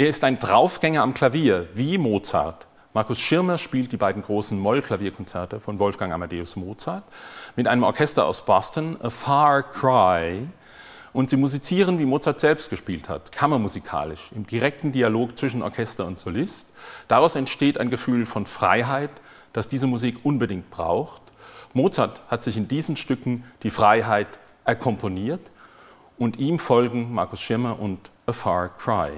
Er ist ein Draufgänger am Klavier, wie Mozart. Markus Schirmer spielt die beiden großen Moll-Klavierkonzerte von Wolfgang Amadeus Mozart mit einem Orchester aus Boston, A Far Cry. Und sie musizieren, wie Mozart selbst gespielt hat, kammermusikalisch, im direkten Dialog zwischen Orchester und Solist. Daraus entsteht ein Gefühl von Freiheit, das diese Musik unbedingt braucht. Mozart hat sich in diesen Stücken die Freiheit erkomponiert und ihm folgen Markus Schirmer und A Far Cry.